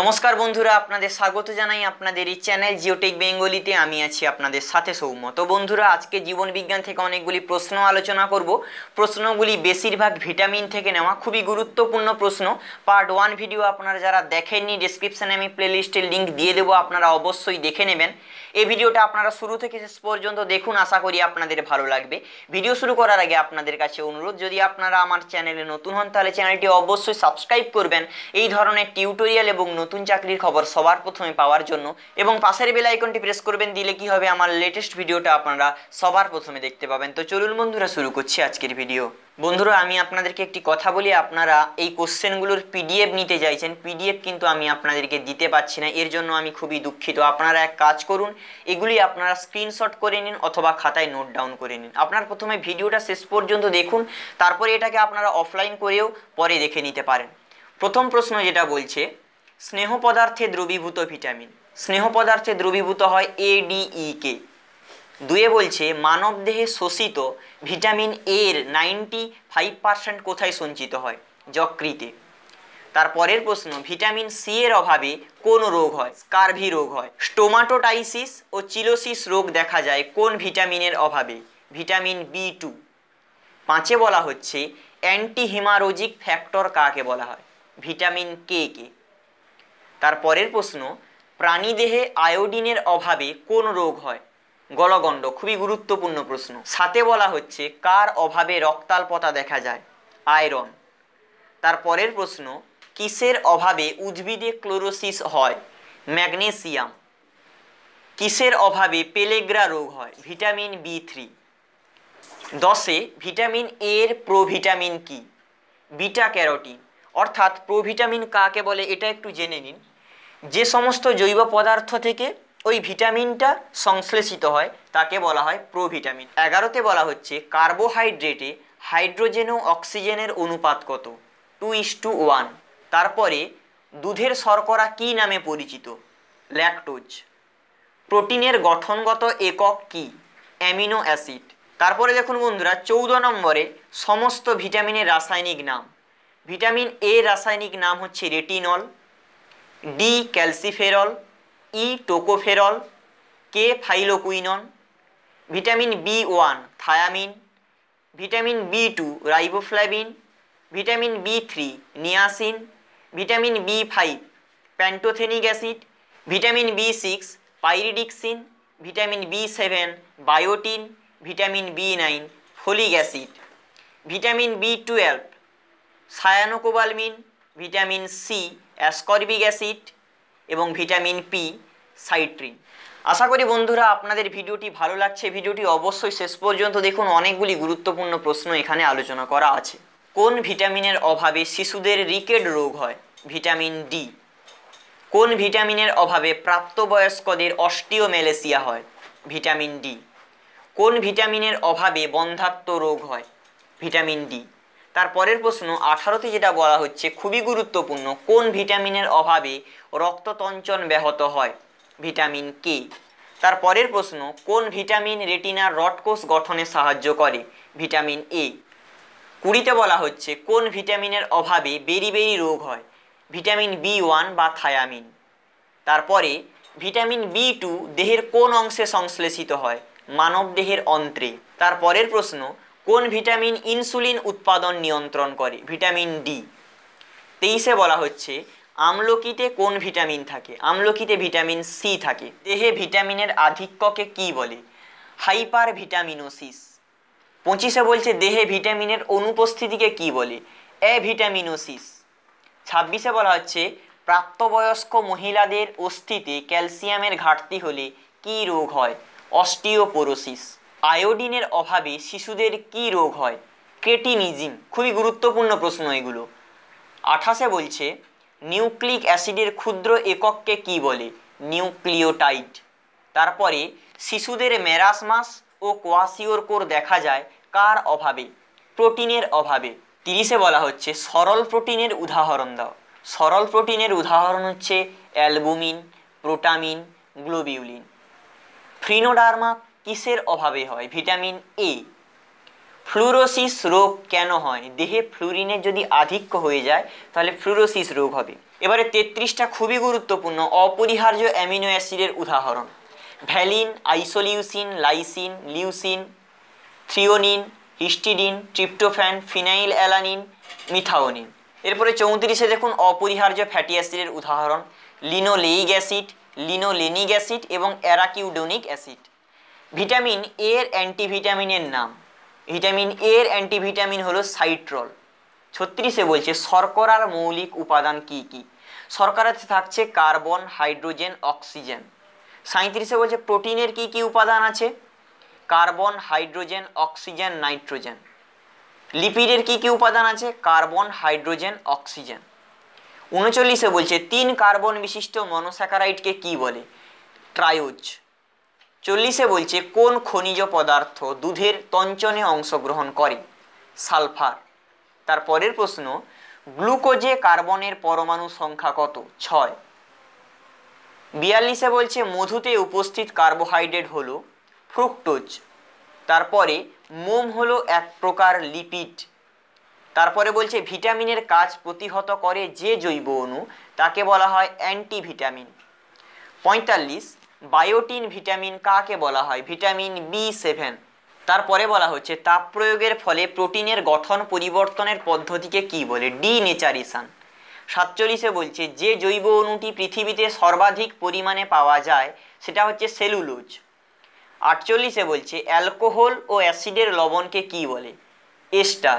নমস্কার বন্ধুরা আপনাদের স্বাগত জানাই আপনাদের এই চ্যানেল জিওটেক বেঙ্গলিতে আমি আছি আপনাদের সাথে সৌম্য তো বন্ধুরা আজকে জীবন বিজ্ঞান থেকে অনেকগুলি প্রশ্ন আলোচনা করব প্রশ্নগুলি বেশিরভাগ ভিটামিন থেকে নেওয়া খুবই গুরুত্বপূর্ণ প্রশ্ন পার্ট ওয়ান ভিডিও আপনারা যারা দেখেননি ডিসক্রিপশানে আমি প্লেলিস্টের লিঙ্ক দিয়ে দেবো আপনারা অবশ্যই দেখে নেবেন এই ভিডিওটা আপনারা শুরু থেকে শেষ পর্যন্ত দেখুন আশা করি আপনাদের ভালো লাগবে ভিডিও শুরু করার আগে আপনাদের কাছে অনুরোধ যদি আপনারা আমার চ্যানেলে নতুন হন তাহলে চ্যানেলটি অবশ্যই সাবস্ক্রাইব করবেন এই ধরনের টিউটোরিয়াল এবং নতুন চাকরির খবর সবার প্রথমে পাওয়ার জন্য এবং পাশের বেল আইকনটি প্রেস করবেন দিলে কি হবে আমার লেটেস্ট ভিডিওটা আপনারা সবার প্রথমে দেখতে পাবেন তো চলুন বন্ধুরা শুরু করছি আজকের ভিডিও বন্ধুরা আমি আপনাদেরকে একটি কথা বলি আপনারা এই কোশ্চেনগুলোর পিডিএফ নিতে চাইছেন পিডিএফ কিন্তু আমি আপনাদেরকে দিতে পারছি না এর জন্য আমি খুবই দুঃখিত আপনারা এক কাজ করুন এগুলি আপনারা স্ক্রিনশট করে নিন অথবা খাতায় নোট ডাউন করে নিন আপনার প্রথমে ভিডিওটা শেষ পর্যন্ত দেখুন তারপরে এটাকে আপনারা অফলাইন করেও পরে দেখে নিতে পারেন প্রথম প্রশ্ন যেটা বলছে স্নেহ পদার্থে দ্রবীভূত ভিটামিন স্নেহ পদার্থে দ্রবীভূত হয় এ ডি ই কে দুয়ে বলছে মানব দেহে শোষিত ভিটামিন এর নাইনটি ফাইভ পার্সেন্ট কোথায় সঞ্চিত হয় যকৃতে তারপরের প্রশ্ন ভিটামিন সি এর অভাবে কোন রোগ হয় স্কার্ভি রোগ হয় স্টোমাটোটাইসিস ও চিলোসিস রোগ দেখা যায় কোন ভিটামিনের অভাবে ভিটামিন বি টু পাঁচে বলা হচ্ছে অ্যান্টি হিমারোজিক ফ্যাক্টর কাকে বলা হয় ভিটামিন কে কে তারপরের প্রশ্ন প্রাণীদেহে আয়োডিনের অভাবে কোন রোগ হয় গলগণ্ড খুবই গুরুত্বপূর্ণ প্রশ্ন সাথে বলা হচ্ছে কার অভাবে রক্তাল্পতা দেখা যায় আয়রন তারপরের প্রশ্ন কিসের অভাবে উদ্ভিদে ক্লোরোসিস হয় ম্যাগনেসিয়াম কিসের অভাবে পেলেগ্রা রোগ হয় ভিটামিন বি থ্রি দশে ভিটামিন এর প্রোভিটামিন কি বিটা ক্যারোটিন অর্থাৎ প্রোভিটামিন কাকে বলে এটা একটু জেনে নিন যে সমস্ত জৈব পদার্থ থেকে ওই ভিটামিনটা সংশ্লেষিত হয় তাকে বলা হয় প্রোভিটামিন এগারোতে বলা হচ্ছে কার্বোহাইড্রেটে হাইড্রোজেন ও অক্সিজেনের অনুপাত কত টু ইস টু ওয়ান তারপরে দুধের শর্করা কি নামে পরিচিত ল্যাকটোজ প্রোটিনের গঠনগত একক কি অ্যামিনো অ্যাসিড তারপরে দেখুন বন্ধুরা চৌদ নম্বরে সমস্ত ভিটামিনের রাসায়নিক নাম ভিটামিন এ রাসায়নিক নাম হচ্ছে retinol D calciferol E tocopherol K phylloquinone vitamin B one thiamine vitamin B two riboflavin vitamin B three niacin vitamin B five pantothenic acid vitamin B six pyridoxine vitamin B seven biotin vitamin B nine folic acid vitamin B twelve cyanocobalamin vitamin C ascorbic acid এবং vitamin P citrin আশা করি বন্ধুরা আপনাদের ভিডিওটি ভালো লাগছে ভিডিওটি অবশ্যই শেষ পর্যন্ত দেখুন অনেকগুলি গুরুত্বপূর্ণ প্রশ্ন এখানে আলোচনা করা আছে কোন ভিটামিনের অভাবে শিশুদের রিকেট রোগ হয় ভিটামিন ডি কোন ভিটামিনের অভাবে প্রাপ্তবয়স্কদের অস্টিওমেলেসিয়া হয় ভিটামিন ডি কোন ভিটামিনের অভাবে বন্ধাত্ম রোগ হয় ভিটামিন ডি তারপরের প্রশ্ন আঠারোতে যেটা বলা হচ্ছে খুবই গুরুত্বপূর্ণ কোন ভিটামিনের অভাবে রক্ততঞ্চন ব্যাহত হয় ভিটামিন কে তারপরের প্রশ্ন কোন ভিটামিন রেটিনার রটকোষ গঠনে সাহায্য করে ভিটামিন এ কুড়িতে বলা হচ্ছে কোন ভিটামিনের অভাবে বেরি বেরি রোগ হয় ভিটামিন বি ওয়ান বা থায়ামিন তারপরে ভিটামিন বি টু দেহের কোন অংশে সংশ্লেষিত হয় মানব দেহের অন্ত্রে তারপরের প্রশ্ন কোন ভিটামিন ইনসুলিন উৎপাদন নিয়ন্ত্রণ করে ভিটামিন ডি তেইশে বলা হচ্ছে আমলকিতে কোন ভিটামিন থাকে আমলকিতে ভিটামিন সি থাকে দেহে ভিটামিনের আধিক্যকে কি বলে হাইপার ভিটামিনোসিস পঁচিশে বলছে দেহে ভিটামিনের অনুপস্থিতিকে কি বলে এ ভিটামিনোসিস ছাব্বিশে বলা হচ্ছে প্রাপ্তবয়স্ক মহিলাদের অস্থিতে ক্যালসিয়ামের ঘাটতি হলে কি রোগ হয় অস্টিওপোরোসিস আয়োডিনের অভাবে শিশুদের কি রোগ হয় ক্রেটিনিজিম খুবই গুরুত্বপূর্ণ প্রশ্ন এগুলো আঠাশে বলছে নিউক্লিক অ্যাসিডের ক্ষুদ্র একককে কি বলে নিউক্লিওটাইড তারপরে শিশুদের ম্যারাসমাস ও কোয়াশিওর কোর দেখা যায় কার অভাবে প্রোটিনের অভাবে তিরিশে বলা হচ্ছে সরল প্রোটিনের উদাহরণ দাও সরল প্রোটিনের উদাহরণ হচ্ছে অ্যালবুমিন প্রোটামিন গ্লোবিউলিন ফ্রিনোডার্মা কিসের অভাবে হয় ভিটামিন এ ফ্লুরোসিস রোগ কেন হয় দেহে ফ্লুরিনের যদি আধিক্য হয়ে যায় তাহলে ফ্লুরোসিস রোগ হবে এবারে তেত্রিশটা খুবই গুরুত্বপূর্ণ অপরিহার্য অ্যামিনো অ্যাসিডের উদাহরণ valine isoleucine lysine leucine threonine histidine tryptophan phenyl alanine methionine এরপরে চৌত্রিশে দেখুন অপরিহার্য ফ্যাটি অ্যাসিডের উদাহরণ লিনোলেইক অ্যাসিড লিনোলেনিক অ্যাসিড এবং অ্যারাকিউডোনিক অ্যাসিড ভিটামিন এর অ্যান্টিভিটামিনের নাম ভিটামিন এর অ্যান্টিভিটামিন হলো সাইট্রল ছত্রিশে বলছে শর্করার মৌলিক উপাদান কি কি শর্করাতে থাকছে কার্বন হাইড্রোজেন অক্সিজেন সাঁত্রিশে বলছে প্রোটিনের কি কি উপাদান আছে কার্বন হাইড্রোজেন অক্সিজেন নাইট্রোজেন লিপিডের কি কি উপাদান আছে কার্বন হাইড্রোজেন অক্সিজেন উনচল্লিশে বলছে তিন কার্বন বিশিষ্ট মনোস্যাকারাইডকে কি বলে ট্রায়োজ চল্লিশে বলছে কোন খনিজ পদার্থ দুধের তঞ্চনে অংশগ্রহণ করে সালফার তারপরের প্রশ্ন গ্লুকোজে কার্বনের পরমাণু সংখ্যা কত ছয় বিয়াল্লিশে বলছে মধুতে উপস্থিত কার্বোহাইড্রেট হল ফ্রুক্টোজ তারপরে মোম হলো এক প্রকার লিপিড তারপরে বলছে ভিটামিনের কাজ প্রতিহত করে যে জৈব অণু তাকে বলা হয় অ্যান্টিভিটামিন পঁয়তাল্লিশ বায়োটিন ভিটামিন কাকে বলা হয় ভিটামিন বি সেভেন তারপরে বলা হচ্ছে তাপ প্রয়োগের ফলে প্রোটিনের গঠন পরিবর্তনের পদ্ধতিকে কি বলে ডি নেচারিসান সাতচল্লিশে বলছে যে জৈব অণুটি পৃথিবীতে সর্বাধিক পরিমাণে পাওয়া যায় সেটা হচ্ছে সেলুলোজ আটচল্লিশে বলছে অ্যালকোহল ও অ্যাসিডের লবণকে কি বলে এস্টার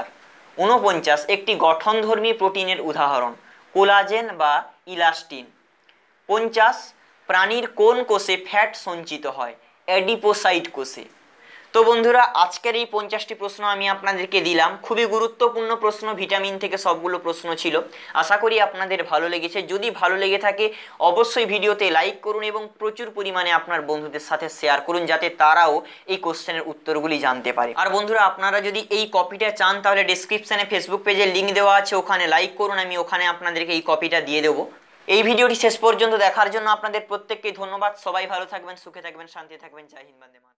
ঊনপঞ্চাশ একটি গঠনধর্মী প্রোটিনের উদাহরণ কোলাজেন বা ইলাস্টিন পঞ্চাশ প্রাণীর কোন কোষে ফ্যাট সঞ্চিত হয় অ্যাডিপোসাইট কোষে তো বন্ধুরা আজকের এই পঞ্চাশটি প্রশ্ন আমি আপনাদেরকে দিলাম খুবই গুরুত্বপূর্ণ প্রশ্ন ভিটামিন থেকে সবগুলো প্রশ্ন ছিল আশা করি আপনাদের ভালো লেগেছে যদি ভালো লেগে থাকে অবশ্যই ভিডিওতে লাইক করুন এবং প্রচুর পরিমাণে আপনার বন্ধুদের সাথে শেয়ার করুন যাতে তারাও এই কোশ্চেনের উত্তরগুলি জানতে পারে আর বন্ধুরা আপনারা যদি এই কপিটা চান তাহলে ডিসক্রিপশানে ফেসবুক পেজে লিঙ্ক দেওয়া আছে ওখানে লাইক করুন আমি ওখানে আপনাদেরকে এই কপিটা দিয়ে দেবো এই ভিডিওটি শেষ পর্যন্ত দেখার জন্য আপনাদের প্রত্যেককে ধন্যবাদ সবাই ভালো থাকবেন সুখে থাকবেন শান্তি থাকবেন জয় হিন্দ বন্দে